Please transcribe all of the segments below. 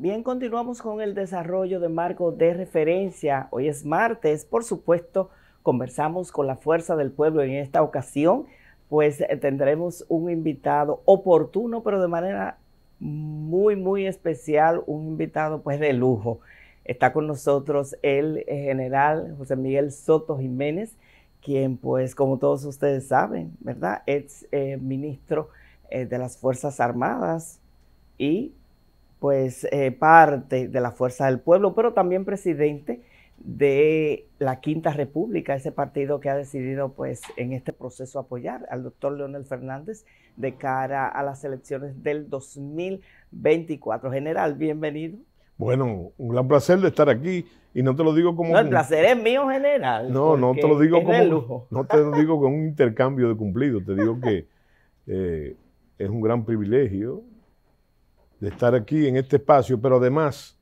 Bien, continuamos con el desarrollo de marco de referencia. Hoy es martes, por supuesto, conversamos con la fuerza del pueblo en esta ocasión, pues eh, tendremos un invitado oportuno, pero de manera muy, muy especial, un invitado pues de lujo. Está con nosotros el eh, general José Miguel Soto Jiménez, quien pues como todos ustedes saben, ¿verdad? Es eh, ministro de las Fuerzas Armadas y pues eh, parte de la fuerza del pueblo, pero también presidente de la Quinta República, ese partido que ha decidido pues en este proceso apoyar al doctor Leonel Fernández de cara a las elecciones del 2024. General, bienvenido. Bueno, un gran placer de estar aquí y no te lo digo como... No, el placer es mío, general. No, no te lo digo como... No te lo digo con un intercambio de cumplidos, te digo que eh, es un gran privilegio de estar aquí en este espacio, pero además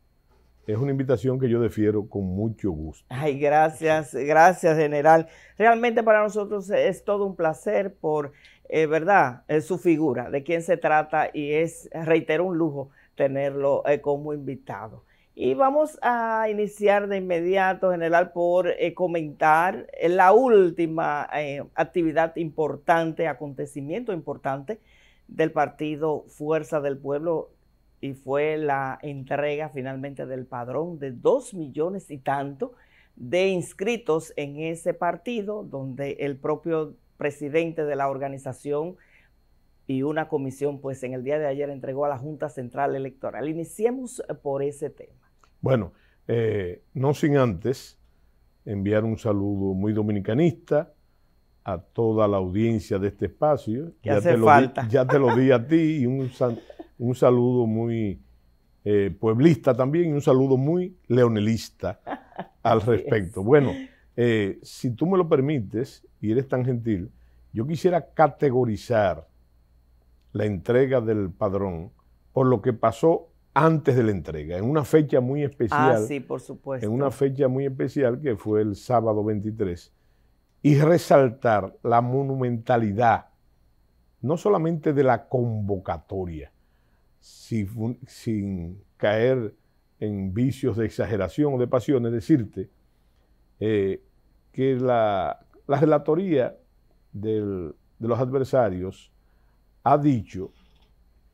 es una invitación que yo defiero con mucho gusto. Ay, gracias, gracias, general. Realmente para nosotros es todo un placer por, eh, ¿verdad?, eh, su figura, de quién se trata y es, reitero, un lujo tenerlo eh, como invitado. Y vamos a iniciar de inmediato, general, por comentar la última actividad importante, acontecimiento importante del partido Fuerza del Pueblo y fue la entrega finalmente del padrón de dos millones y tanto de inscritos en ese partido, donde el propio presidente de la organización y una comisión, pues en el día de ayer entregó a la Junta Central Electoral. Iniciemos eh, por ese tema. Bueno, eh, no sin antes enviar un saludo muy dominicanista a toda la audiencia de este espacio. Ya, hace te lo Di, ya te lo di a ti y un un saludo muy eh, pueblista también y un saludo muy leonelista al respecto. Bueno, eh, si tú me lo permites y eres tan gentil, yo quisiera categorizar la entrega del padrón por lo que pasó antes de la entrega, en una fecha muy especial. Ah, sí, por supuesto. En una fecha muy especial que fue el sábado 23 y resaltar la monumentalidad, no solamente de la convocatoria, sin, caer en vicios de exageración o de pasiones, decirte eh, que la, relatoría de los adversarios ha dicho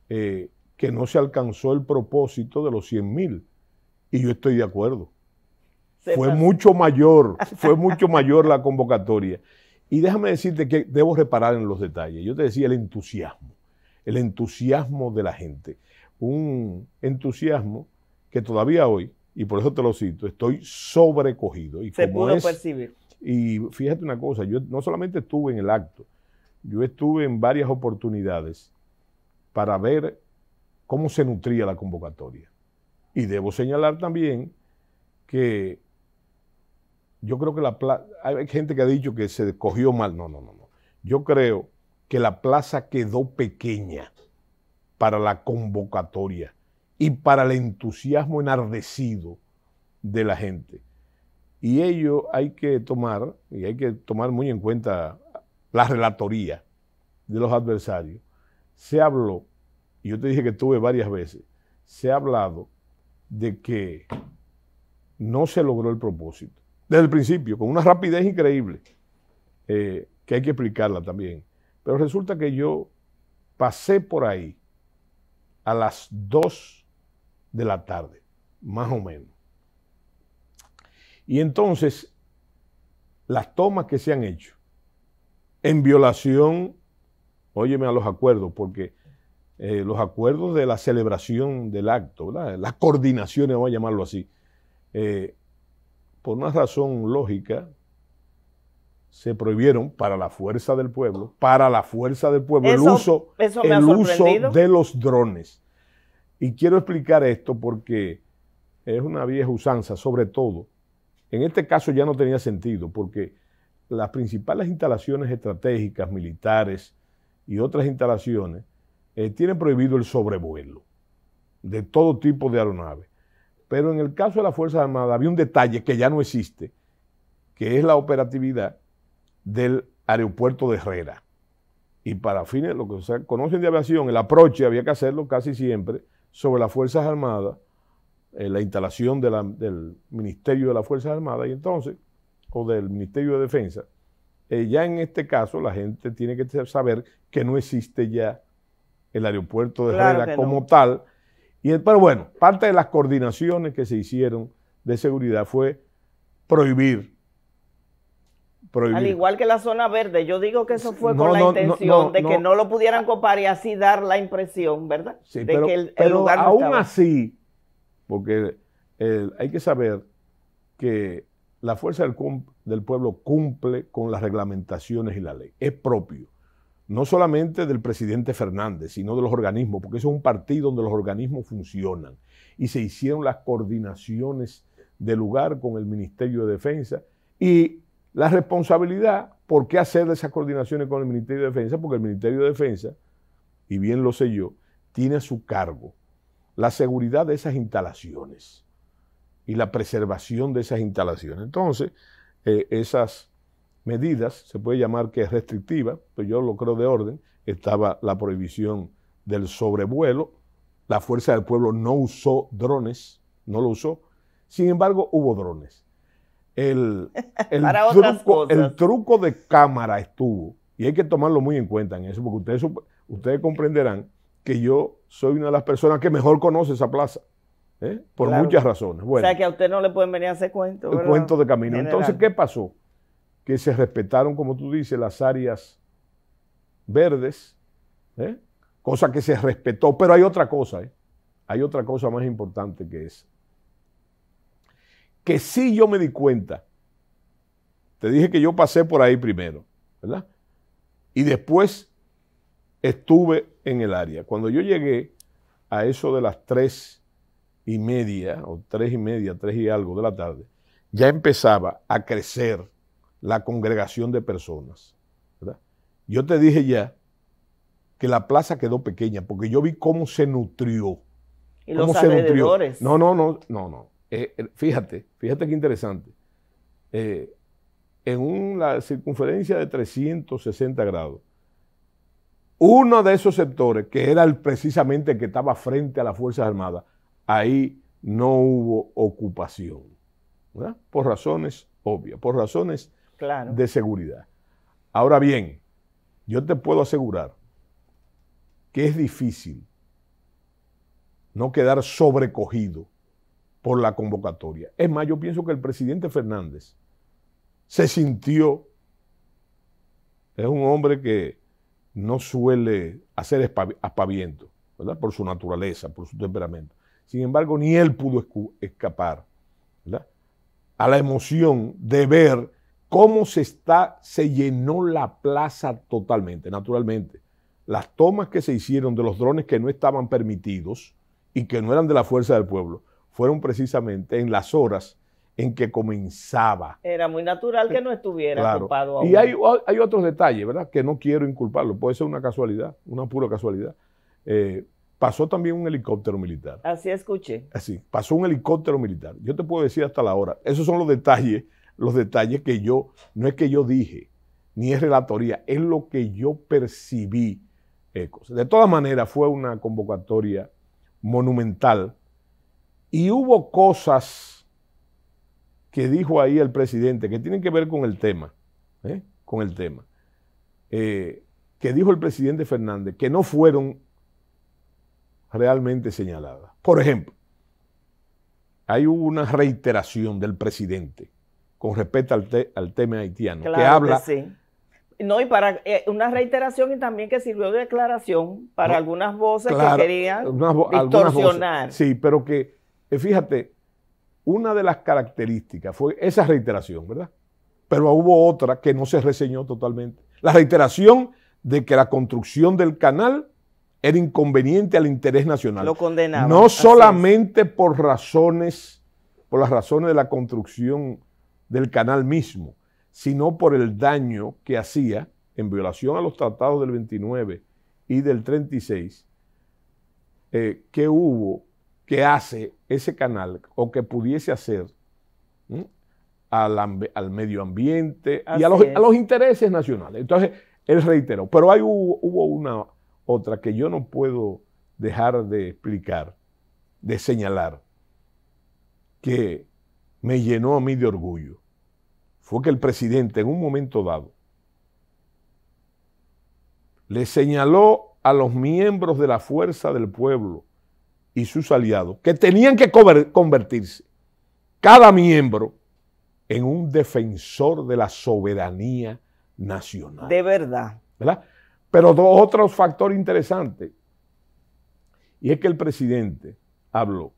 eh, que no se alcanzó el propósito de los 100 mil. Y yo estoy de acuerdo. fue pues. mucho mayor, fue mucho mayor la convocatoria. Y déjame decirte que debo reparar en los detalles. Yo te decía el entusiasmo el entusiasmo de la gente. Un entusiasmo que todavía hoy, y por eso te lo cito, estoy sobrecogido. Y Se pudo percibir. Y fíjate una cosa, yo no solamente estuve en el acto, yo estuve en varias oportunidades para ver cómo se nutría la convocatoria. Y debo señalar también que yo creo que la hay gente que ha dicho que se cogió mal. No, no, no, no. Yo creo que la plaza quedó pequeña para la convocatoria y para el entusiasmo enardecido de la gente. Y ello hay que tomar, y hay que tomar muy en cuenta la relatoría de los adversarios. Se habló, y yo te dije que tuve varias veces, se ha hablado de que no se logró el propósito. Desde el principio, con una rapidez increíble, eh, que hay que explicarla también. Pero resulta que yo pasé por ahí a las 2 de la tarde, más o menos. Y entonces, las tomas que se han hecho, en violación, óyeme a los acuerdos, porque eh, los acuerdos de la celebración del acto, las coordinaciones, vamos a llamarlo así, eh, por una razón lógica, se prohibieron para la fuerza del pueblo, para la fuerza del pueblo, el, uso, de los drones. Y quiero explicar esto porque es una vieja usanza, sobre todo. En este caso ya no tenía sentido porque las principales instalaciones estratégicas, militares y otras instalaciones eh, tienen prohibido el sobrevuelo de todo tipo de aeronaves. Pero en el caso de la Fuerza Armada había un detalle que ya no existe, que es la operatividad del aeropuerto de Herrera. Y para fines, lo que se conocen de aviación, el aproche había que hacerlo casi siempre sobre las Fuerzas Armadas, eh, la instalación del Ministerio de las Fuerzas Armadas y entonces, o del Ministerio de Defensa. Eh, ya en este caso, la gente tiene que saber que no existe ya el aeropuerto de Herrera como tal. Y, pero bueno, parte de las coordinaciones que se hicieron de seguridad fue prohibir al igual que la zona verde, yo digo que eso fue con la intención de que no lo pudieran copar y así dar la impresión, ¿verdad? Sí, pero, el, aún así, porque eh, hay que saber que la fuerza del, del, pueblo cumple con las reglamentaciones y la ley, es propio, no solamente del presidente Fernández, sino de los organismos, porque eso es un partido donde los organismos funcionan y se hicieron las coordinaciones de lugar con el Ministerio de Defensa y la responsabilidad, ¿por qué hacer esas coordinaciones con el Ministerio de Defensa? Porque el Ministerio de Defensa, y bien lo sé yo, tiene a su cargo la seguridad de esas instalaciones y la preservación de esas instalaciones. Entonces, eh, esas medidas, se puede llamar que es restrictiva, pero pues yo lo creo de orden, estaba la prohibición del sobrevuelo, la fuerza del pueblo no usó drones, no lo usó, sin embargo hubo drones el, el, truco, de cámara estuvo, y hay que tomarlo muy en cuenta en eso, porque ustedes, ustedes comprenderán que yo soy una de las personas que mejor conoce esa plaza, ¿eh? por muchas razones. Bueno, o sea, que a usted no le pueden venir a hacer cuentos. El cuento de camino. Entonces, ¿qué pasó? Que se respetaron, como tú dices, las áreas verdes, ¿eh? cosa que se respetó, pero hay otra cosa, ¿eh? hay otra cosa más importante que es que sí yo me di cuenta. Te dije que yo pasé por ahí primero, ¿verdad? Y después estuve en el área. Cuando yo llegué a eso de las tres y media, o tres y media, tres y algo de la tarde, ya empezaba a crecer la congregación de personas. ¿verdad? Yo te dije ya que la plaza quedó pequeña, porque yo vi cómo se nutrió. Y cómo los se Nutrió. No, no, no, no, no. Eh, eh, fíjate, fíjate qué interesante. Eh, en una circunferencia de 360 grados, uno de esos sectores, que era el, precisamente el que estaba frente a las Fuerzas Armadas, ahí no hubo ocupación, por razones obvias, por razones de seguridad. Ahora bien, yo te puedo asegurar que es difícil no quedar sobrecogido por la convocatoria. Es más, yo pienso que el presidente Fernández se sintió, es un hombre que no suele hacer aspaviento, ¿verdad? Por su naturaleza, por su temperamento. Sin embargo, ni él pudo escapar, A la emoción de ver cómo se está, se llenó la plaza totalmente, naturalmente. Las tomas que se hicieron de los drones que no estaban permitidos y que no eran de la fuerza del pueblo, fueron precisamente en las horas en que comenzaba. Era muy natural que no estuviera ocupado Y hay, otros detalles, ¿verdad? Que no quiero inculparlo, puede ser una casualidad, una pura casualidad. Eh, pasó también un helicóptero militar. Así escuché. Así, ah, pasó un helicóptero militar. Yo te puedo decir hasta la hora. Esos son los detalles, los detalles que yo, no es que yo dije, ni es relatoría, es lo que yo percibí. Eh, de todas maneras, fue una convocatoria monumental y hubo cosas que dijo ahí el presidente que tienen que ver con el tema, ¿eh? con el tema, eh, que dijo el presidente Fernández que no fueron realmente señaladas. Por ejemplo, hay una reiteración del presidente con respecto al, tema haitiano, que habla... sí. No, y para eh, una reiteración y también que sirvió de declaración para algunas voces que querían distorsionar. sí, pero que eh, fíjate, una de las características fue esa reiteración, ¿verdad? Pero hubo otra que no se reseñó totalmente. La reiteración de que la construcción del canal era inconveniente al interés nacional. Lo condenaba. No solamente por razones, por las razones de la construcción del canal mismo, sino por el daño que hacía en violación a los tratados del 29 y del 36, eh, que hubo, que hace ese canal o que pudiese hacer al, medio ambiente y a los, intereses nacionales. Entonces, él reiteró, pero hay, hubo una otra que yo no puedo dejar de explicar, de señalar, que me llenó a mí de orgullo. Fue que el presidente en un momento dado le señaló a los miembros de la fuerza del pueblo, y sus aliados, que tenían que convertirse cada miembro en un defensor de la soberanía nacional. De verdad. Pero otro otros factores interesantes. Y es que el presidente habló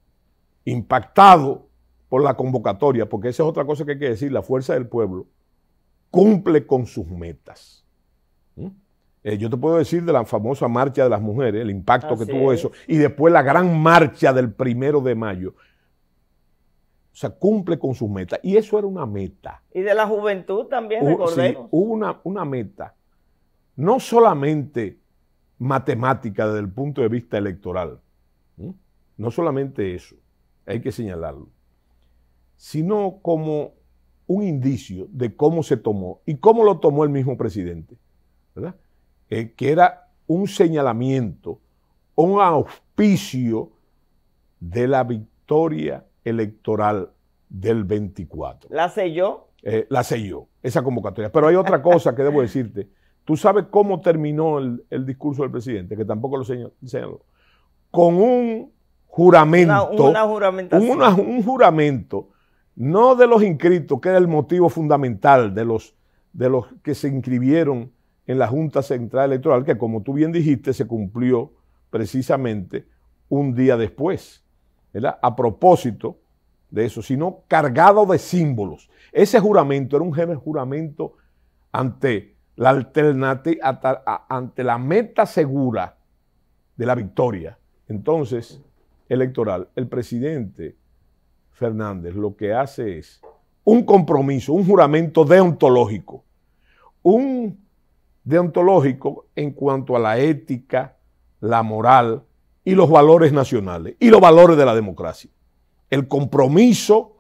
impactado por la convocatoria, porque esa es otra cosa que hay que decir, la fuerza del pueblo cumple con sus metas. Eh, yo te puedo decir de la famosa marcha de las mujeres, el impacto que tuvo eso, y después la gran marcha del primero de mayo. O sea, cumple con sus metas. Y eso era una meta. Y de la juventud también, hubo, recordemos. Sí, hubo una, una meta, no solamente matemática desde el punto de vista electoral, no solamente eso, hay que señalarlo, sino como un indicio de cómo se tomó y cómo lo tomó el mismo presidente, ¿verdad? Eh, que era un señalamiento, un auspicio de la victoria electoral del 24. ¿La selló? Eh, la selló, esa convocatoria. Pero hay otra cosa que debo decirte. Tú sabes cómo terminó el, discurso del presidente, que tampoco lo señaló. Con un juramento. Una, una un juramento, no de los inscritos, que era el motivo fundamental de los, de los que se inscribieron en la Junta Central Electoral, que como tú bien dijiste, se cumplió precisamente un día después, ¿verdad? A propósito de eso, sino cargado de símbolos. Ese juramento era un juramento ante la alternativa, ante la meta segura de la victoria. Entonces, electoral, el presidente Fernández lo que hace es un compromiso, un juramento deontológico, un deontológico en cuanto a la ética, la moral y los valores nacionales y los valores de la democracia. El compromiso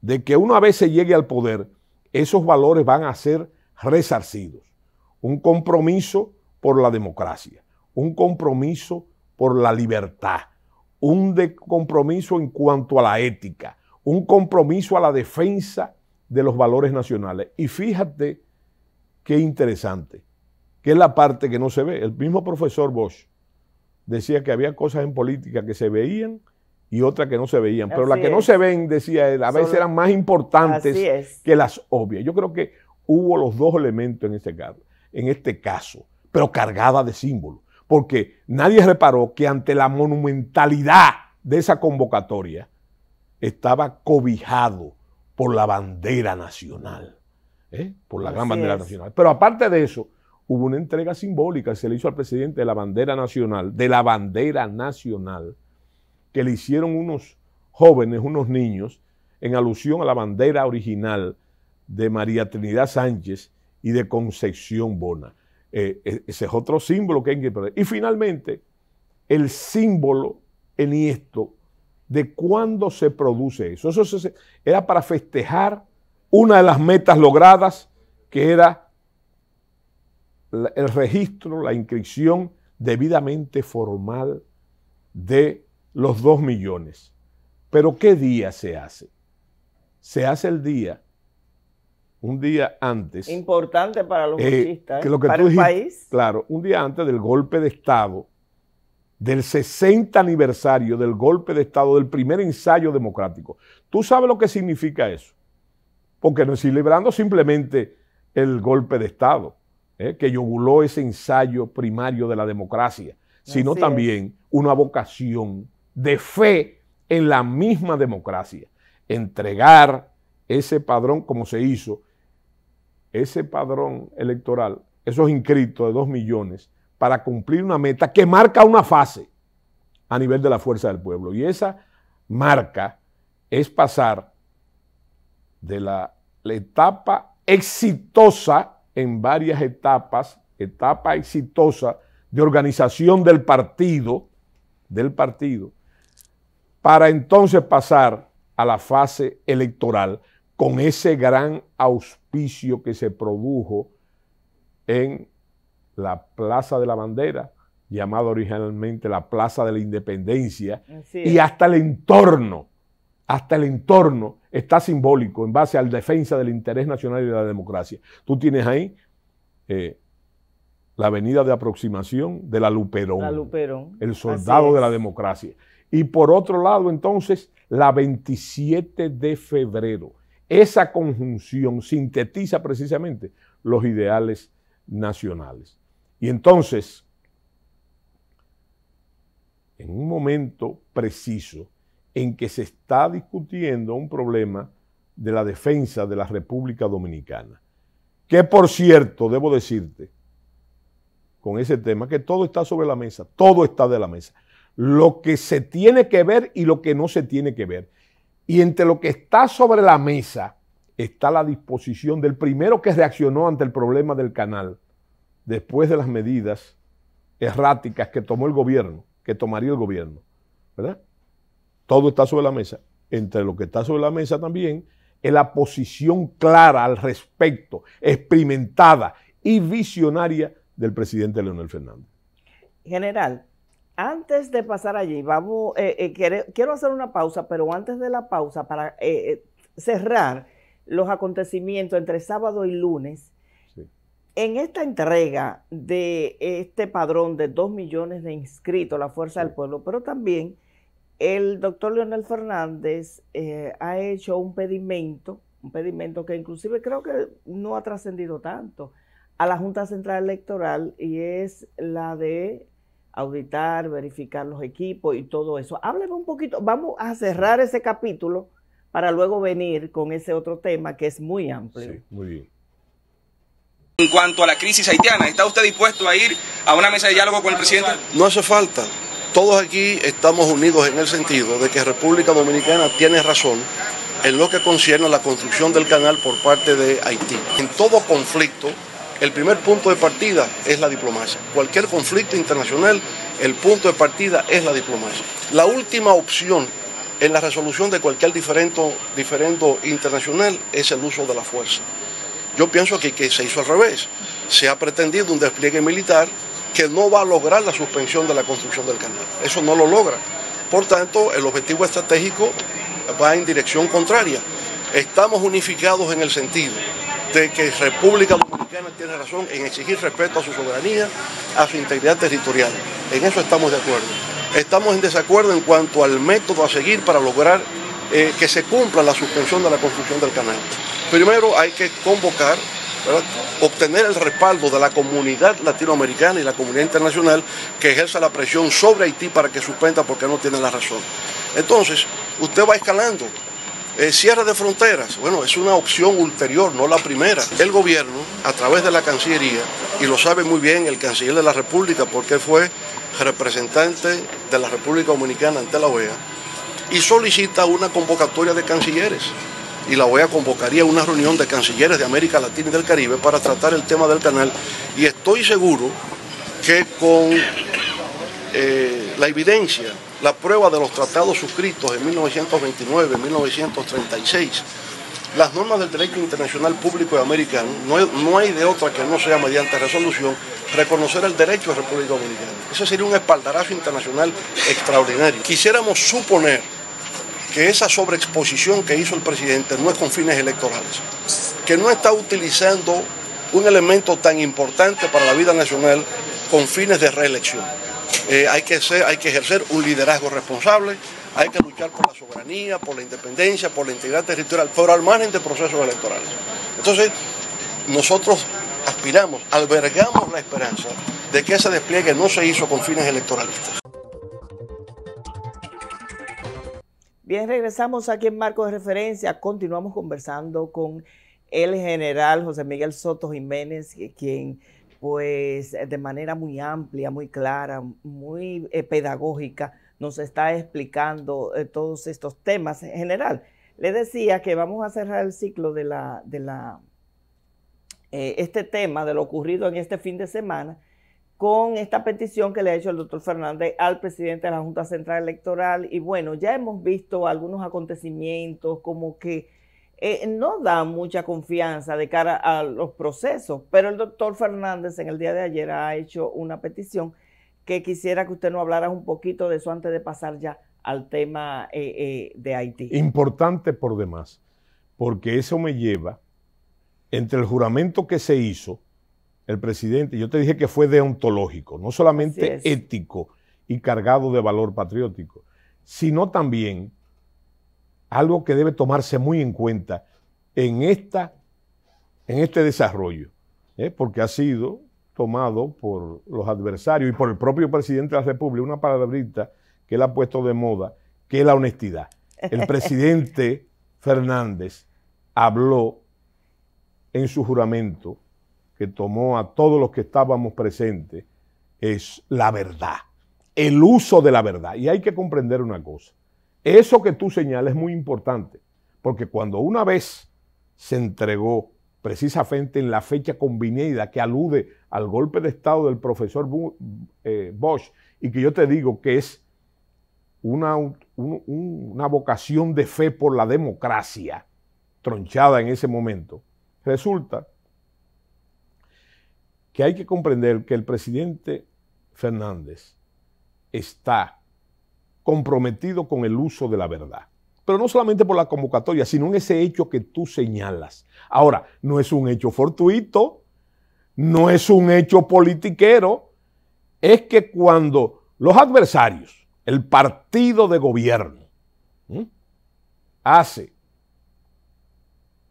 de que una vez se llegue al poder, esos valores van a ser resarcidos. Un compromiso por la democracia, un compromiso por la libertad, un compromiso en cuanto a la ética, un compromiso a la defensa de los valores nacionales. Y fíjate qué interesante que es la parte que no se ve. El mismo profesor Bosch decía que había cosas en política que se veían y otras que no se veían, pero las que no se ven, decía él, a veces eran más importantes que las obvias. Yo creo que hubo los dos elementos en este caso, en este caso pero cargada de símbolos, porque nadie reparó que ante la monumentalidad de esa convocatoria estaba cobijado por la bandera nacional, ¿eh? por la gran bandera nacional. Pero aparte de eso, hubo una entrega simbólica que se le hizo al presidente de la bandera nacional, de la bandera nacional, que le hicieron unos jóvenes, unos niños, en alusión a la bandera original de María Trinidad Sánchez y de Concepción Bona. Eh, e, ese es otro símbolo que hay que perder. Y finalmente, el símbolo en esto de cuándo se produce eso. Eso era para festejar una de las metas logradas, que era el registro, la inscripción debidamente formal de los dos millones. Pero ¿qué día se hace? Se hace el día, un día antes. Importante para los eh, para el país. Claro, un día antes del golpe de Estado, del 60 aniversario del golpe de Estado, del primer ensayo democrático. ¿Tú sabes lo que significa eso? Porque no estoy librando simplemente el golpe de Estado eh, que yoguló ese ensayo primario de la democracia, sino también una vocación de fe en la misma democracia. Entregar ese padrón como se hizo, ese padrón electoral, esos inscritos de dos millones, para cumplir una meta que marca una fase a nivel de la fuerza del pueblo. Y esa marca es pasar de la etapa exitosa en varias etapas, etapa exitosa de organización del partido, del partido, para entonces pasar a la fase electoral con ese gran auspicio que se produjo en la Plaza de la Bandera, llamada originalmente la Plaza de la Independencia, y hasta el entorno hasta el entorno está simbólico en base a la defensa del interés nacional y de la democracia. Tú tienes ahí eh, la avenida de aproximación de la Luperón, la Luperón. el soldado de la democracia. Y por otro lado, entonces, la 27 de febrero. Esa conjunción sintetiza precisamente los ideales nacionales. Y entonces, en un momento preciso, en que se está discutiendo un problema de la defensa de la República Dominicana. Que por cierto, debo decirte, con ese tema, que todo está sobre la mesa, todo está de la mesa. Lo que se tiene que ver y lo que no se tiene que ver. Y entre lo que está sobre la mesa está la disposición del primero que reaccionó ante el problema del canal, después de las medidas erráticas que tomó el gobierno, que tomaría el gobierno, ¿verdad? todo está sobre la mesa. Entre lo que está sobre la mesa también es la posición clara al respecto, experimentada y visionaria del presidente Leonel Fernández. General, antes de pasar allí, vamos, eh, eh, quiero, hacer una pausa, pero antes de la pausa, para eh, cerrar los acontecimientos entre sábado y lunes, en esta entrega de este padrón de dos millones de inscritos, la Fuerza del Pueblo, pero también el doctor Leonel Fernández eh, ha hecho un pedimento, un pedimento que inclusive creo que no ha trascendido tanto, a la Junta Central Electoral y es la de auditar, verificar los equipos y todo eso. Hábleme un poquito, vamos a cerrar ese capítulo para luego venir con ese otro tema que es muy amplio. Sí, muy bien. En cuanto a la crisis haitiana, ¿está usted dispuesto a ir a una mesa de diálogo con el presidente? No hace falta. Todos aquí estamos unidos en el sentido de que República Dominicana tiene razón en lo que concierne a la construcción del canal por parte de Haití. En todo conflicto, el primer punto de partida es la diplomacia. Cualquier conflicto internacional, el punto de partida es la diplomacia. La última opción en la resolución de cualquier diferendo, internacional es el uso de la fuerza. Yo pienso que se hizo al revés. Se ha pretendido un despliegue militar que no va a lograr la suspensión de la construcción del canal. Eso no lo logra. Por tanto, el objetivo estratégico va en dirección contraria. Estamos unificados en el sentido de que República Dominicana tiene razón en exigir respeto a su soberanía, a su integridad territorial. En eso estamos de acuerdo. Estamos en desacuerdo en cuanto al método a seguir para lograr eh, que se cumpla la suspensión de la construcción del canal. Primero hay que convocar obtener el respaldo de la comunidad latinoamericana y la comunidad internacional que ejerza la presión sobre Haití para que suspenda porque no tiene la razón. Entonces, usted va escalando. cierra eh, cierre de fronteras, bueno, es una opción ulterior, no la primera. El gobierno, a través de la Cancillería, y lo sabe muy bien el canciller de la República, porque fue representante de la República Dominicana ante la OEA, y solicita una convocatoria de cancilleres y la OEA convocaría una reunión de cancilleres de América Latina y del Caribe para tratar el tema del canal y estoy seguro que con eh, la evidencia, la prueba de los tratados suscritos en 1929, 1936, las normas del derecho internacional público de América no, no hay de otra que no sea mediante resolución reconocer el derecho de República Dominicana. Ese sería un espaldarazo internacional extraordinario. Quisiéramos suponer que esa sobreexposición que hizo el presidente no es con fines electorales, que no está utilizando un elemento tan importante para la vida nacional con fines de reelección. Eh, hay, que ser, hay que ejercer un liderazgo responsable, hay que luchar por la soberanía, por la independencia, por la integridad territorial, pero al margen de procesos electorales. Entonces, nosotros aspiramos, albergamos la esperanza de que ese despliegue no se hizo con fines electoralistas. Bien, regresamos aquí en Marco de Referencia. Continuamos conversando con el general José Miguel Soto Jiménez, quien pues de manera muy amplia, muy clara, muy eh, pedagógica nos está explicando eh, todos estos temas. En general, le decía que vamos a cerrar el ciclo de la, de la eh, este tema de lo ocurrido en este fin de semana con esta petición que le ha hecho el doctor Fernández al presidente de la Junta Central Electoral. Y bueno, ya hemos visto algunos acontecimientos como que eh, no da mucha confianza de cara a los procesos, pero el doctor Fernández en el día de ayer ha hecho una petición que quisiera que usted nos hablara un poquito de eso antes de pasar ya al tema eh, eh, de Haití. Importante por demás, porque eso me lleva entre el juramento que se hizo, el presidente, yo te dije que fue deontológico, no solamente ético y cargado de valor patriótico, sino también algo que debe tomarse muy en cuenta en, esta, en este desarrollo, ¿eh? porque ha sido tomado por los adversarios y por el propio presidente de la República, una palabrita que él ha puesto de moda, que es la honestidad. El presidente Fernández habló en su juramento que tomó a todos los que estábamos presentes es la verdad, el uso de la verdad. Y hay que comprender una cosa. Eso que tú señalas es muy importante, porque cuando una vez se entregó precisamente en la fecha convenida que alude al golpe de Estado del profesor eh, Bosch, y que yo te digo que es una, una vocación de fe por la democracia, tronchada en ese momento, resulta que hay que comprender que el presidente Fernández está comprometido con el uso de la verdad. Pero no solamente por la convocatoria, sino en ese hecho que tú señalas. Ahora, no es un hecho fortuito, no es un hecho politiquero, es que cuando los adversarios, el partido de gobierno, hace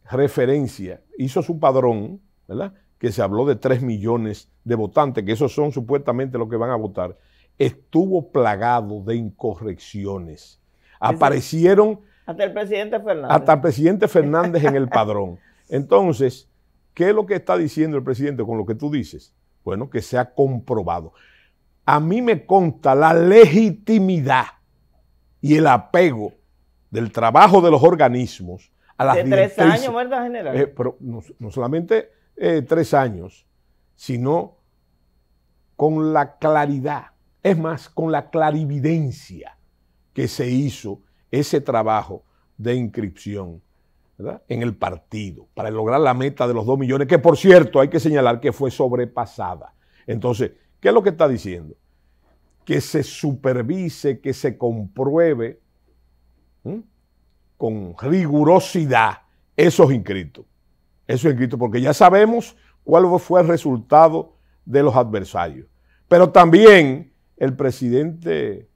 referencia, hizo su padrón, ¿verdad? que se habló de 3 millones de votantes, que esos son supuestamente los que van a votar, estuvo plagado de incorrecciones. Aparecieron... Hasta el presidente Fernández. Hasta el presidente Fernández en el padrón. Entonces, ¿qué es lo que está diciendo el presidente con lo que tú dices? Bueno, que se ha comprobado. A mí me consta la legitimidad y el apego del trabajo de los organismos a las de tres años, ¿verdad, general? Eh, pero no solamente eh, tres años, sino con la claridad, es más, con la clarividencia que se hizo ese trabajo de inscripción en el partido para lograr la meta de los dos millones, que por cierto hay que señalar que fue sobrepasada. Entonces, ¿qué es lo que está diciendo? Que se supervise, que se compruebe con rigurosidad esos inscritos. Eso es Cristo, porque ya sabemos cuál fue el resultado de los adversarios. Pero también el presidente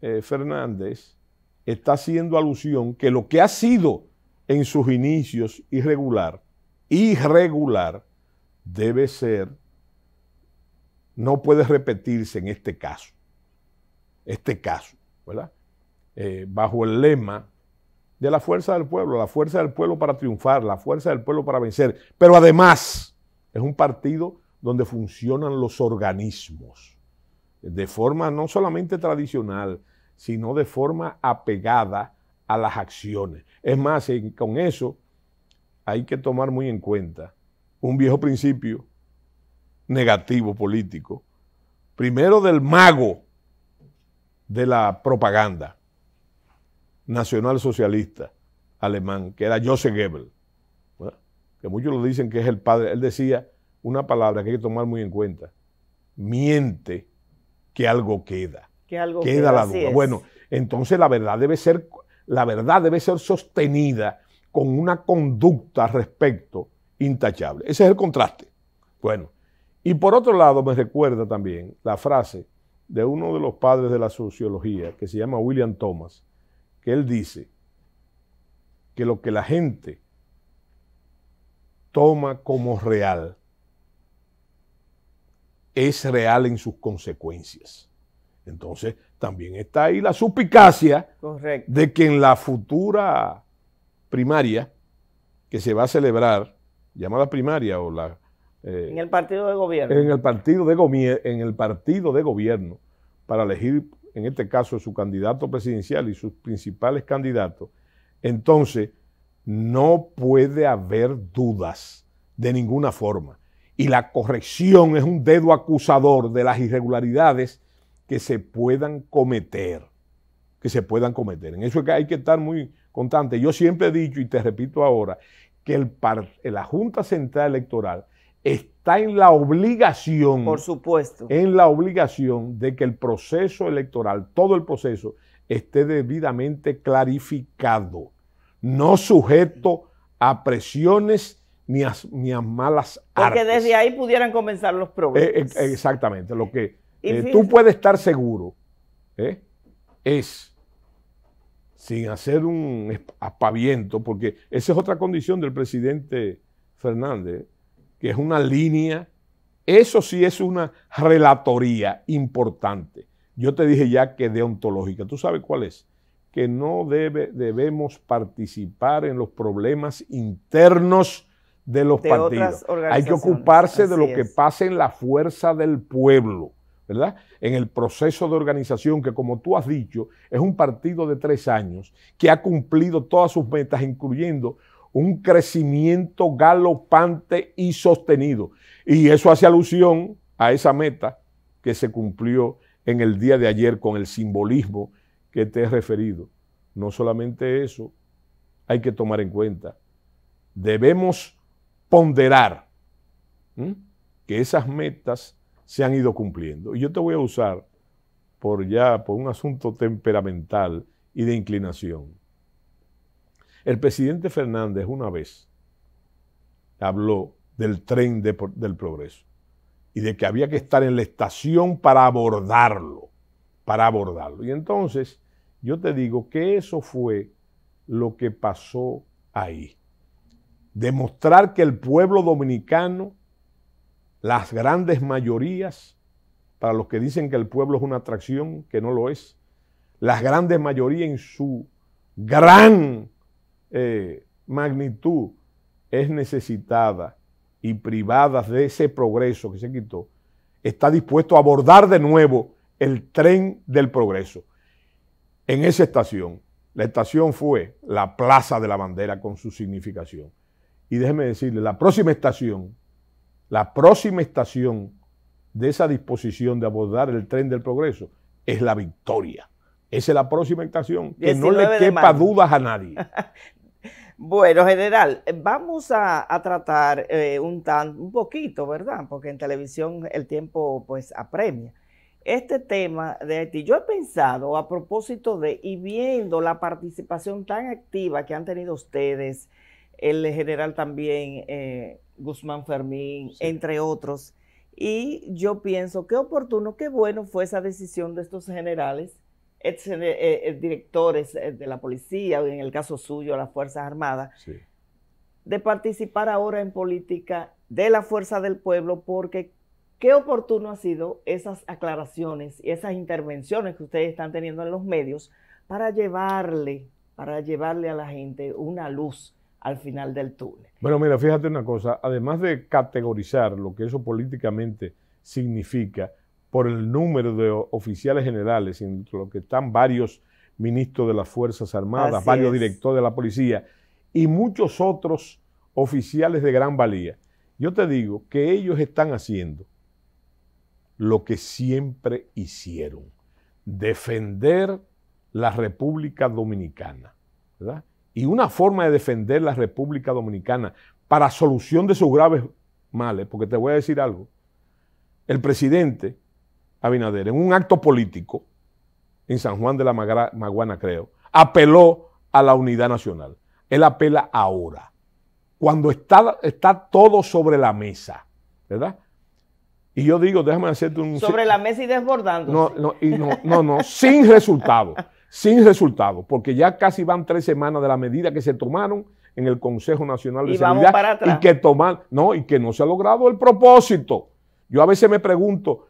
eh, Fernández está haciendo alusión que lo que ha sido en sus inicios irregular, irregular, debe ser, no puede repetirse en este caso, este caso, ¿verdad? Eh, bajo el lema de la fuerza del pueblo, la fuerza del pueblo para triunfar, la fuerza del pueblo para vencer. Pero además es un partido donde funcionan los organismos, de forma no solamente tradicional, sino de forma apegada a las acciones. Es más, con eso hay que tomar muy en cuenta un viejo principio negativo político, primero del mago de la propaganda, socialista alemán, que era Joseph Goebbels, que muchos lo dicen que es el padre. Él decía una palabra que hay que tomar muy en cuenta. Miente que algo queda. Que algo queda, la duda. Bueno, entonces la verdad debe ser, la verdad debe ser sostenida con una conducta respecto intachable. Ese es el contraste. Bueno, y por otro lado me recuerda también la frase de uno de los padres de la sociología, que se llama William Thomas, que él dice que lo que la gente toma como real es real en sus consecuencias. Entonces, también está ahí la suspicacia de que en la futura primaria que se va a celebrar, llamada primaria o la... Eh, en el partido de gobierno. En el partido de, en el partido de gobierno, para elegir en este caso su candidato presidencial y sus principales candidatos, entonces no puede haber dudas de ninguna forma. Y la corrección es un dedo acusador de las irregularidades que se puedan cometer, que se puedan cometer. En eso hay que estar muy constante. Yo siempre he dicho y te repito ahora que la Junta Central Electoral está está en la obligación. Por supuesto. En la obligación de que el proceso electoral, todo el proceso, esté debidamente clarificado, no sujeto a presiones ni a, malas artes. Porque desde ahí pudieran comenzar los eh, eh, problemas. exactamente. Lo que eh, tú puedes estar seguro es sin hacer un apaviento, porque esa es otra condición del presidente Fernández, que es una línea. Eso sí es una relatoría importante. Yo te dije ya que deontológica. ¿Tú sabes cuál es? Que no debe, debemos participar en los problemas internos de los partidos. Hay que ocuparse de lo que pasa en la fuerza del pueblo, ¿verdad? En el proceso de organización que, como tú has dicho, es un partido de tres años que ha cumplido todas sus metas, incluyendo un crecimiento galopante y sostenido. Y eso hace alusión a esa meta que se cumplió en el día de ayer con el simbolismo que te he referido. No solamente eso, hay que tomar en cuenta. Debemos ponderar que esas metas se han ido cumpliendo. Y yo te voy a usar por ya, por un asunto temperamental y de inclinación. El presidente Fernández una vez habló del tren del progreso y de que había que estar en la estación para abordarlo, para abordarlo. Y entonces yo te digo que eso fue lo que pasó ahí. Demostrar que el pueblo dominicano, las grandes mayorías, para los que dicen que el pueblo es una atracción, que no lo es, las grandes mayorías en su gran eh, magnitud es necesitada y privada de ese progreso que se quitó, está dispuesto a abordar de nuevo el tren del progreso. En esa estación, la estación fue la Plaza de la Bandera con su significación. Y déjeme decirle, la próxima estación, la próxima estación de esa disposición de abordar el tren del progreso es la victoria. Esa es la próxima estación. Que no le quepa dudas a nadie. Bueno, general, vamos a, tratar eh, un, tan, un poquito, ¿verdad? Porque en televisión el tiempo pues apremia. Este tema de Haití, yo he pensado a propósito de y viendo la participación tan activa que han tenido ustedes, el general también eh, Guzmán Fermín, entre otros, y yo pienso qué oportuno, qué bueno fue esa decisión de estos generales eh, eh, directores eh, de la policía, o en el caso suyo, las Fuerzas Armadas, de participar ahora en política de la fuerza del pueblo, porque qué oportuno ha sido esas aclaraciones y esas intervenciones que ustedes están teniendo en los medios para llevarle, para llevarle a la gente una luz al final del túnel. Bueno, mira, fíjate una cosa, además de categorizar lo que eso políticamente significa, por el número de oficiales generales, entre los que están varios ministros de las Fuerzas Armadas, varios directores de la policía y muchos otros oficiales de gran valía. Yo te digo que ellos están haciendo lo que siempre hicieron, defender la República Dominicana. Y una forma de defender la República Dominicana para solución de sus graves males, porque te voy a decir algo, el presidente Abinader, en un acto político, en San Juan de la Maguana, creo, apeló a la unidad nacional. Él apela ahora, cuando está, está todo sobre la mesa, ¿verdad? Y yo digo, déjame hacerte un... Sobre la mesa y desbordando. No, no, no, no, sin resultado, sin resultado, porque ya casi van tres semanas de la medida que se tomaron en el Consejo Nacional de Seguridad. Y que tomar no, y que no se ha logrado el propósito. Yo a veces me pregunto,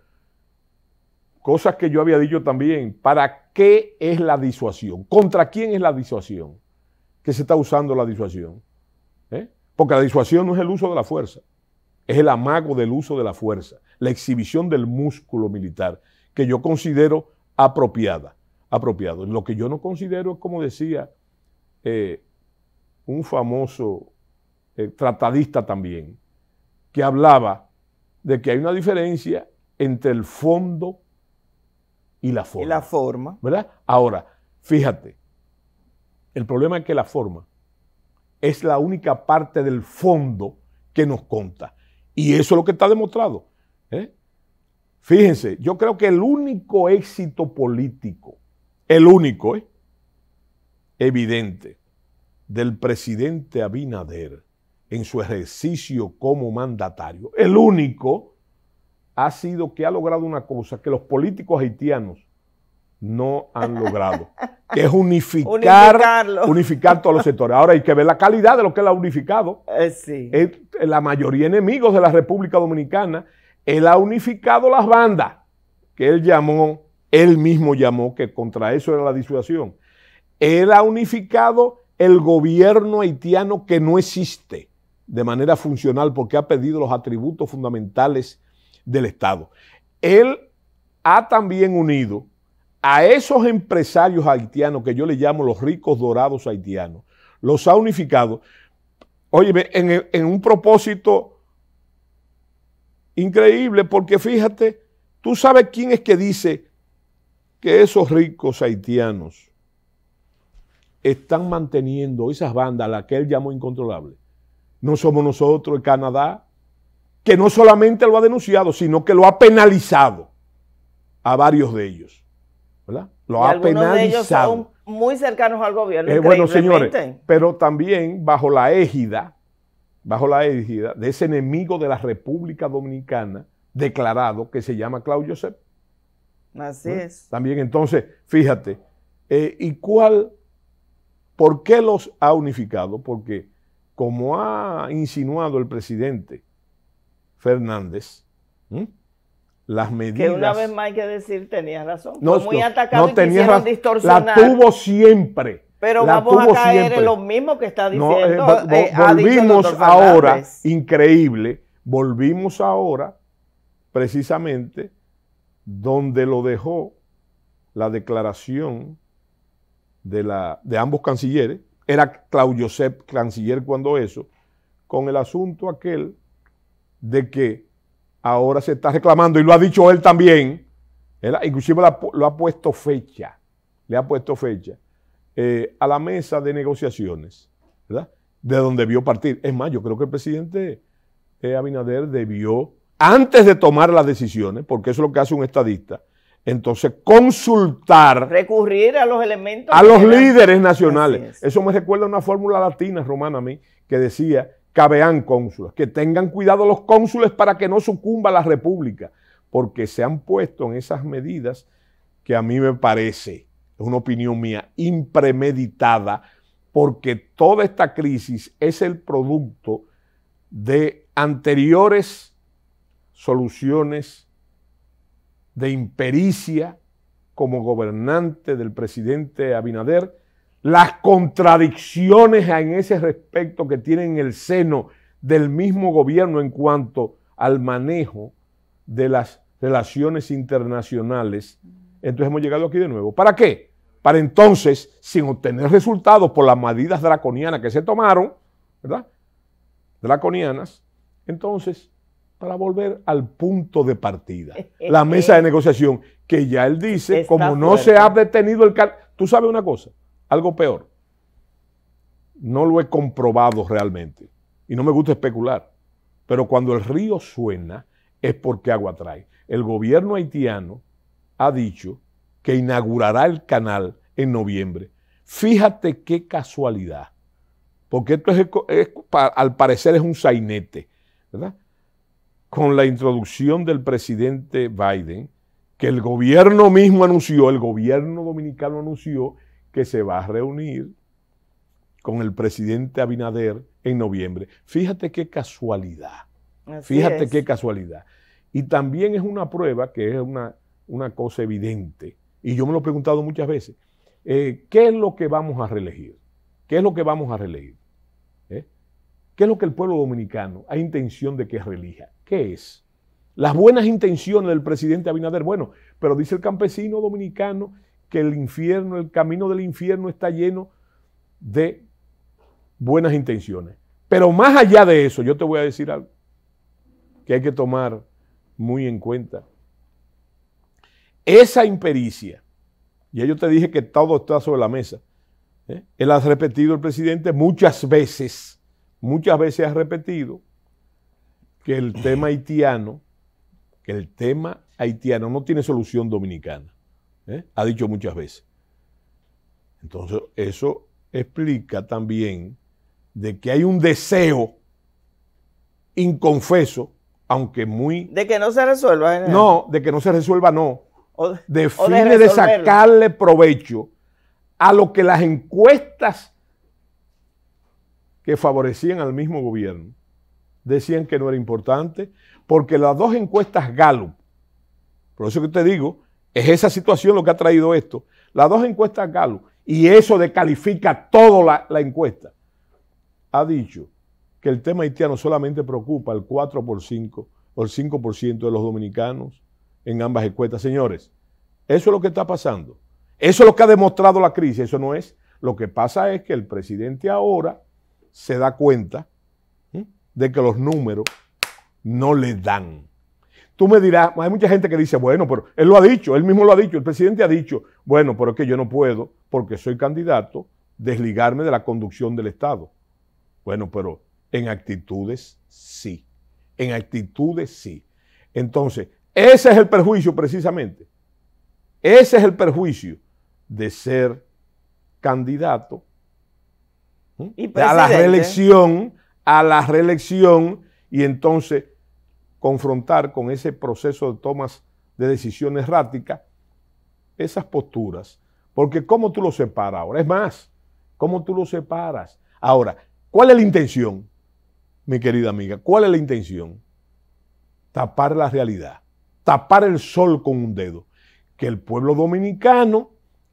cosas que yo había dicho también. ¿Para qué es la disuasión? ¿Contra quién es la disuasión? ¿Qué se está usando la disuasión? ¿Eh? Porque la disuasión no es el uso de la fuerza, es el amago del uso de la fuerza, la exhibición del músculo militar, que yo considero apropiada, apropiado. Lo que yo no considero es, como decía eh, un famoso eh, tratadista también, que hablaba de que hay una diferencia entre el fondo y la forma. ¿Verdad? Ahora, fíjate, el problema es que la forma es la única parte del fondo que nos conta. Y eso es lo que está demostrado. ¿eh? Fíjense, yo creo que el único éxito político, el único, ¿eh? evidente, del presidente Abinader en su ejercicio como mandatario, el único ha sido que ha logrado una cosa que los políticos haitianos no han logrado, que es unificar, unificar todos los sectores. Ahora hay que ver la calidad de lo que él ha unificado. Eh, sí. Eh, la mayoría enemigos de la República Dominicana, él ha unificado las bandas que él llamó, él mismo llamó, que contra eso era la disuasión. Él ha unificado el gobierno haitiano que no existe de manera funcional porque ha pedido los atributos fundamentales del Estado. Él ha también unido a esos empresarios haitianos que yo le llamo los ricos dorados haitianos, los ha unificado, oye, en, un propósito increíble, porque fíjate, tú sabes quién es que dice que esos ricos haitianos están manteniendo esas bandas, las que él llamó incontrolables. No somos nosotros, el Canadá, que no solamente lo ha denunciado, sino que lo ha penalizado a varios de ellos. ¿verdad? Lo ha penalizado. ellos son muy cercanos al gobierno. Eh, bueno, señores, pero también bajo la égida, bajo la égida de ese enemigo de la República Dominicana declarado que se llama Claudio Sepp. Así ¿Eh? es. También entonces, fíjate, eh, ¿y cuál? ¿Por qué los ha unificado? Porque, como ha insinuado el presidente, Fernández, las medidas. Que una vez más hay que decir, tenía razón. No, Fue muy atacado no, y quisieron La tuvo siempre. Pero vamos a caer en lo mismo que está eh, diciendo. Eh, volvimos ahora, increíble, volvimos ahora precisamente donde lo dejó la declaración de, de ambos cancilleres, era Claudio Sepp canciller cuando eso, con el asunto aquel de que ahora se está reclamando, y lo ha dicho él también, inclusive lo ha, puesto fecha, le ha puesto fecha, eh, a la mesa de negociaciones, ¿verdad? De donde vio partir. Es más, yo creo que el presidente eh, Abinader debió, antes de tomar las decisiones, porque eso es lo que hace un estadista, entonces, consultar. Recurrir a los elementos. A los líderes nacionales. Eso me recuerda a una fórmula latina romana a mí que decía cabeán cónsules, que tengan cuidado los cónsules para que no sucumba la república, porque se han puesto en esas medidas que a mí me parece, es una opinión mía, impremeditada, porque toda esta crisis es el producto de anteriores soluciones de impericia como gobernante del presidente Abinader, las contradicciones en ese respecto que tienen el seno del mismo gobierno en cuanto al manejo de las relaciones internacionales. Entonces hemos llegado aquí de nuevo. ¿Para qué? Para entonces, sin obtener resultados por las medidas draconianas que se tomaron, ¿verdad? Draconianas, entonces, para volver al punto de partida, la mesa de negociación, que ya él dice, como no se ha detenido el... Tú sabes una cosa, algo peor. No lo he comprobado realmente y no me gusta especular, pero cuando el río suena es porque agua trae. El gobierno haitiano ha dicho que inaugurará el canal en noviembre. Fíjate qué casualidad, porque esto es, al parecer es un sainete, ¿verdad? Con la introducción del presidente Biden, que el gobierno mismo anunció, el gobierno dominicano anunció que se va a reunir con el presidente Abinader en noviembre. Fíjate qué casualidad. Fíjate qué casualidad. Y también es una prueba que es una, cosa evidente. Y yo me lo he preguntado muchas veces. Eh, ¿Qué es lo que vamos a reelegir? ¿Qué es lo que vamos a reelegir? ¿Eh? ¿Qué es lo que el pueblo dominicano ha intención de que relija? ¿Qué es? Las buenas intenciones del presidente Abinader, bueno, pero dice el campesino dominicano que el infierno, el camino del infierno está lleno de buenas intenciones. Pero más allá de eso, yo te voy a decir algo que hay que tomar muy en cuenta. Esa impericia, ya yo te dije que todo está sobre la mesa. ¿eh? Él ha repetido el presidente muchas veces, muchas veces ha repetido que el tema haitiano, que el tema haitiano no tiene solución dominicana. ¿eh? ha dicho muchas veces. Entonces, eso explica también de que hay un deseo inconfeso, aunque muy... De que no se resuelva. ¿eh? No, de que no se resuelva, no. de de sacarle provecho a lo que las encuestas que favorecían al mismo gobierno decían que no era importante, porque las dos encuestas Gallup, por eso que te digo es esa situación lo que ha traído esto. Las dos encuestas Calo, y eso descalifica toda la, encuesta, ha dicho que el tema haitiano solamente preocupa al 4 por 5 o el 5% de los dominicanos en ambas encuestas. Señores, eso es lo que está pasando. Eso es lo que ha demostrado la crisis, eso no es. Lo que pasa es que el presidente ahora se da cuenta ¿eh? de que los números no le dan. Tú me dirás, hay mucha gente que dice, bueno, pero él lo ha dicho, él mismo lo ha dicho, el presidente ha dicho, bueno, pero es que yo no puedo, porque soy candidato, desligarme de la conducción del Estado. Bueno, pero en actitudes sí, en actitudes sí. Entonces, ese es el perjuicio precisamente. Ese es el perjuicio de ser candidato ¿Y a la reelección, a la reelección, y entonces confrontar con ese proceso de tomas de decisiones errática esas posturas. Porque ¿cómo tú lo separas ahora? Es más, ¿cómo tú lo separas? Ahora, ¿cuál es la intención, mi querida amiga? ¿Cuál es la intención? Tapar la realidad, tapar el sol con un dedo. Que el pueblo dominicano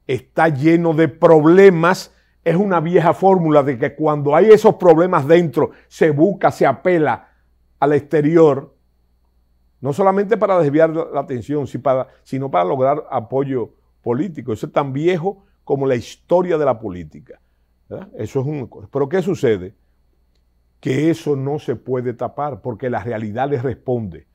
está lleno de problemas. Es una vieja fórmula de que cuando hay esos problemas dentro, se busca, se apela al exterior no solamente para desviar la atención, sino para lograr apoyo político. Eso es tan viejo como la historia de la política. Eso es una Pero ¿qué sucede? Que eso no se puede tapar porque la realidad le responde.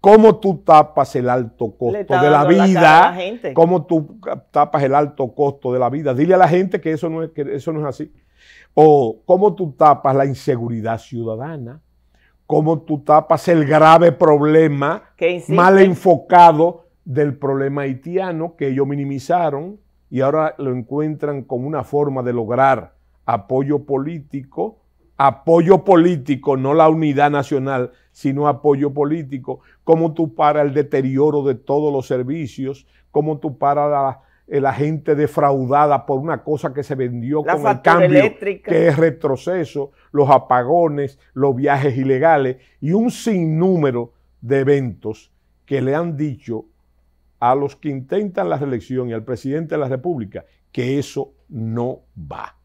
¿Cómo tú tapas el alto costo de la vida? ¿Cómo tú tapas el alto costo de la vida? Dile a la gente que eso no es, que eso no es así. O cómo tú tapas la inseguridad ciudadana cómo tú tapas el grave problema mal enfocado del problema haitiano que ellos minimizaron y ahora lo encuentran como una forma de lograr apoyo político, apoyo político, no la unidad nacional, sino apoyo político, cómo tú para el deterioro de todos los servicios, cómo tú para la, la gente defraudada por una cosa que se vendió como con el cambio, que es retroceso, los apagones, los viajes ilegales y un sinnúmero de eventos que le han dicho a los que intentan la reelección y al presidente de la República que eso no va.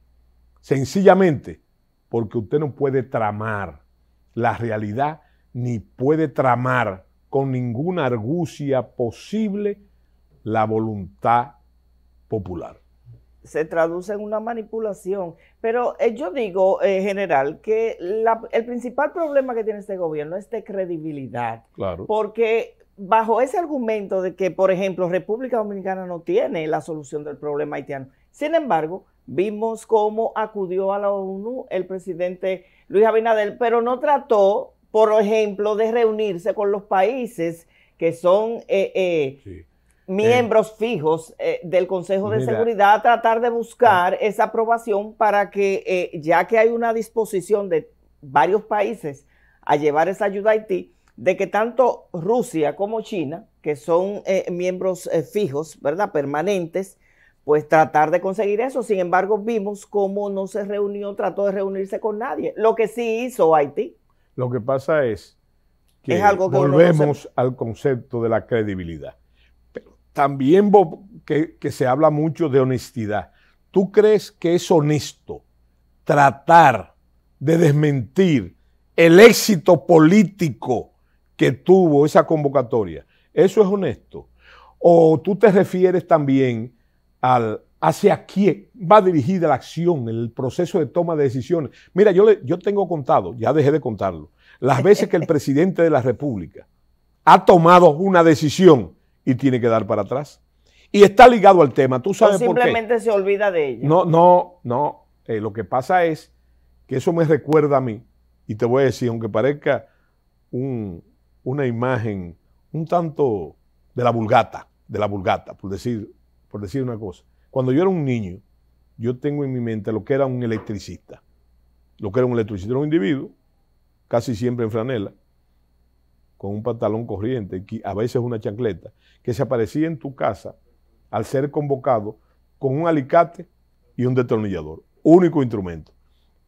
Sencillamente porque usted no puede tramar la realidad ni puede tramar con ninguna argucia posible la voluntad popular. Se traduce en una manipulación. Pero eh, yo digo, eh, general, que el principal problema que tiene este gobierno es de credibilidad. Claro. Porque bajo ese argumento de que, por ejemplo, República Dominicana no tiene la solución del problema haitiano. Sin embargo, vimos cómo acudió a la ONU el presidente Luis Abinader, pero no trató, por ejemplo, de reunirse con los países que son eh, miembros fijos eh, del Consejo de Seguridad a tratar de buscar ah. esa aprobación para que, eh, ya que hay una disposición de varios países a llevar esa ayuda a Haití, de que tanto Rusia como China, que son eh, miembros fijos, ¿verdad?, permanentes, pues tratar de conseguir eso. Sin embargo, vimos cómo no se reunió, trató de reunirse con nadie, lo que sí hizo Haití. Lo que pasa es que, volvemos al concepto de la credibilidad también que, que se habla mucho de honestidad. ¿Tú crees que es honesto tratar de desmentir el éxito político que tuvo esa convocatoria? ¿Eso es honesto? ¿O tú te refieres también al hacia quién va dirigida la acción, el proceso de toma de decisiones? Mira, yo, yo tengo contado, ya dejé de contarlo, las veces que el presidente de la República ha tomado una decisión y tiene que dar para atrás. Y está ligado al tema, tú sabes Simplemente se olvida de ella. No, no, no. Eh, lo que pasa es que eso me recuerda a mí, y te voy a decir, aunque parezca una imagen un tanto de la vulgata, de la vulgata, por decir, por decir una cosa. Cuando yo era un niño, yo tengo en mi mente lo que era un electricista. Lo que era un electricista era un individuo, casi siempre en franela, con un pantalón corriente, a veces una chancleta, que se aparecía en tu casa al ser convocado con un alicate y un destornillador, único instrumento.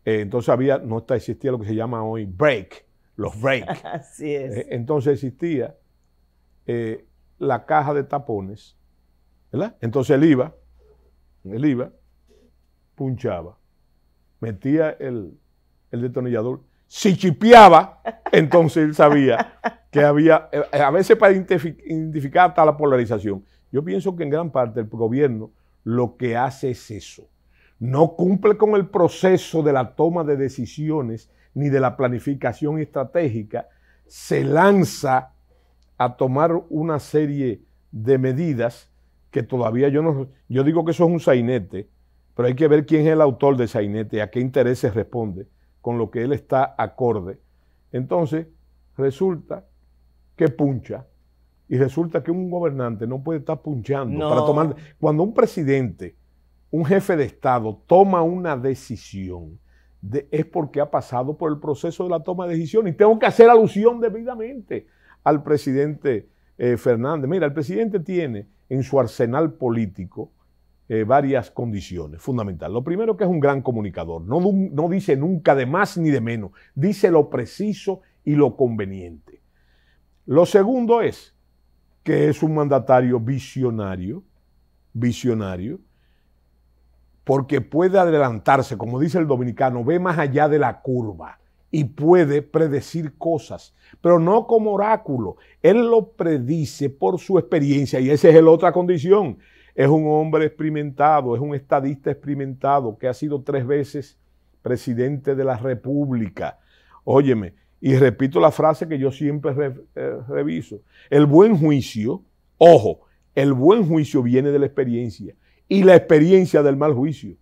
Eh, entonces había, no está, existía lo que se llama hoy break, los break. Así es. Eh, entonces existía eh, la caja de tapones, Entonces el IVA él iba, punchaba, metía el, el si chipiaba, entonces él sabía que había, eh, a veces para identificar hasta la polarización. Yo pienso que en gran parte el gobierno lo que hace es eso. No cumple con el proceso de la toma de decisiones ni de la planificación estratégica. Se lanza a tomar una serie de medidas que todavía yo no... Yo digo que eso es un sainete, pero hay que ver quién es el autor de sainete, a qué intereses responde con lo que él está acorde. Entonces, resulta que puncha y resulta que un gobernante no puede estar punchando para tomar cuando un presidente, un jefe de Estado toma una decisión es porque ha pasado por el proceso de la toma de decisión y tengo que hacer alusión debidamente al presidente eh, Fernández. Mira, el presidente tiene en su arsenal político eh, varias condiciones fundamental. Lo primero que es un gran comunicador, no, no dice nunca de más ni de menos, dice lo preciso y lo conveniente. Lo segundo es que es un mandatario visionario, visionario, porque puede adelantarse, como dice el dominicano, ve más allá de la curva y puede predecir cosas, pero no como oráculo. Él lo predice por su experiencia y esa es la otra condición. Es un hombre experimentado, es un estadista experimentado que ha sido tres veces presidente de la República. Óyeme, y repito la frase que yo siempre eh, reviso. El buen juicio, ojo, el buen juicio viene de la experiencia y la experiencia del mal juicio,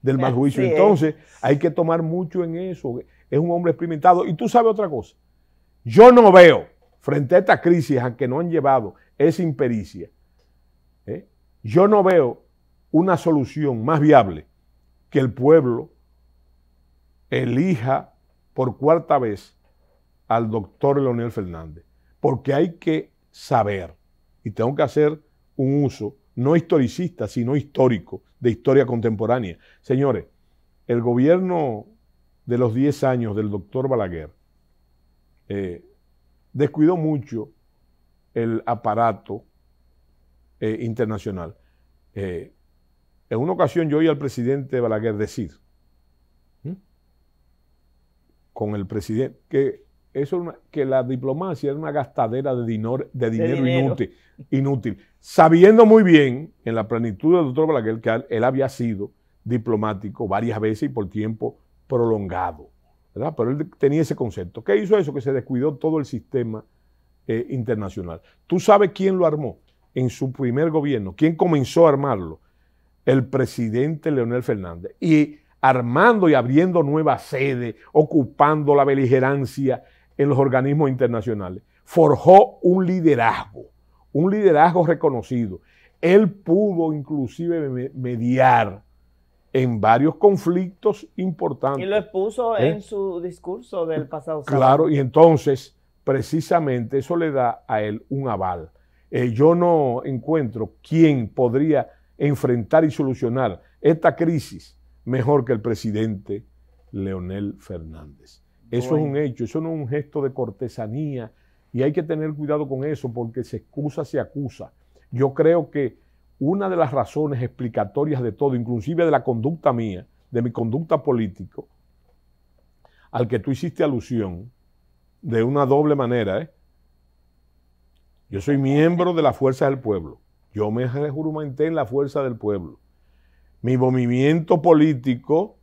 del mal juicio. Entonces, hay que tomar mucho en eso. Es un hombre experimentado. Y tú sabes otra cosa. Yo no veo frente a esta crisis a que no han llevado esa impericia yo no veo una solución más viable que el pueblo elija por cuarta vez al doctor Leonel Fernández, porque hay que saber y tengo que hacer un uso no historicista, sino histórico, de historia contemporánea. Señores, el gobierno de los 10 años del doctor Balaguer eh, descuidó mucho el aparato eh, internacional. Eh, en una ocasión yo oí al presidente Balaguer decir, con el presidente, que, eso que la diplomacia era una gastadera de, dinero, de dinero. Inútil, sabiendo muy bien en la plenitud del doctor Balaguer que él había sido diplomático varias veces y por tiempo prolongado. Pero él tenía ese concepto. ¿Qué hizo eso? Que se descuidó todo el sistema eh, internacional. ¿Tú sabes quién lo armó? en su primer gobierno. ¿Quién comenzó a armarlo? El presidente Leonel Fernández. Y armando y abriendo nuevas sedes, ocupando la beligerancia en los organismos internacionales. Forjó un liderazgo, un liderazgo reconocido. Él pudo inclusive mediar en varios conflictos importantes. Y lo expuso ¿Eh? en su discurso del pasado. Claro, y entonces precisamente eso le da a él un aval. Eh, yo no encuentro quién podría enfrentar y solucionar esta crisis mejor que el presidente Leonel Fernández. Eso es un hecho, eso no es un gesto de cortesanía y hay que tener cuidado con eso porque se excusa, se acusa. Yo creo que una de las razones explicatorias de todo, inclusive de la conducta mía, de mi conducta político, al que tú hiciste alusión, de una doble manera, ¿eh? Yo soy miembro de la Fuerza del pueblo. Yo me juramenté en la fuerza del pueblo. Mi movimiento político,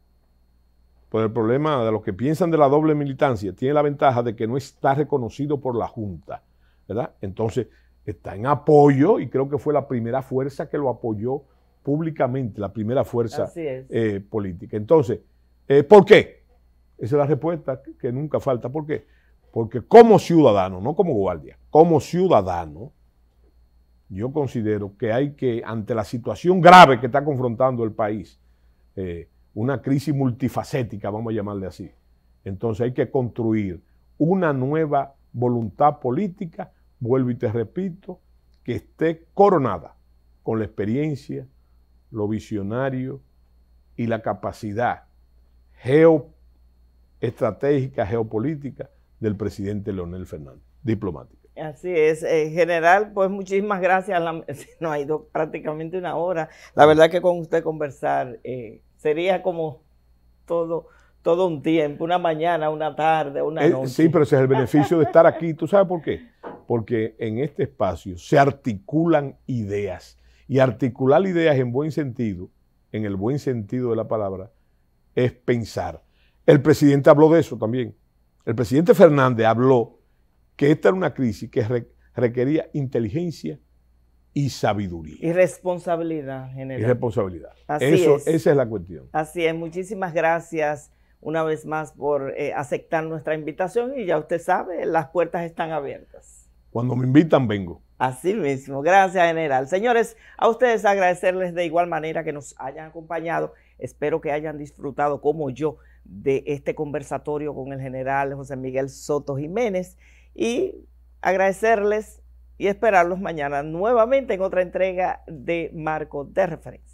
por pues el problema de los que piensan de la doble militancia, tiene la ventaja de que no está reconocido por la Junta, ¿verdad? Entonces, está en apoyo y creo que fue la primera fuerza que lo apoyó públicamente, la primera fuerza eh, política. Entonces, eh, ¿por qué? Esa es la respuesta que nunca falta. ¿Por qué? Porque como ciudadano, no como guardia, como ciudadano, yo considero que hay que, ante la situación grave que está confrontando el país, eh, una crisis multifacética, vamos a llamarle así, entonces hay que construir una nueva voluntad política, vuelvo y te repito, que esté coronada con la experiencia, lo visionario y la capacidad geoestratégica, geopolítica del presidente Leonel Fernández, ...diplomático. Así es, general, pues muchísimas gracias. no ha ido prácticamente una hora. La verdad que con usted conversar eh, sería como todo, todo un tiempo, una mañana, una tarde, una eh, noche. Sí, pero ese es el beneficio de estar aquí. ¿Tú sabes por qué? Porque en este espacio se articulan ideas. Y articular ideas en buen sentido, en el buen sentido de la palabra, es pensar. El presidente habló de eso también. El presidente Fernández habló que esta era una crisis que requería inteligencia y sabiduría. Y responsabilidad general. Y responsabilidad. Así es. Esa es la cuestión. Así es. Muchísimas gracias una vez más por eh, aceptar nuestra invitación y ya usted sabe, las puertas están abiertas. Cuando me invitan, vengo. Así mismo. Gracias, general. Señores, a ustedes agradecerles de igual manera que nos hayan acompañado. Espero que hayan disfrutado como yo de este conversatorio con el general José Miguel Soto Jiménez y agradecerles y esperarlos mañana nuevamente en otra entrega de Marco de Referencia.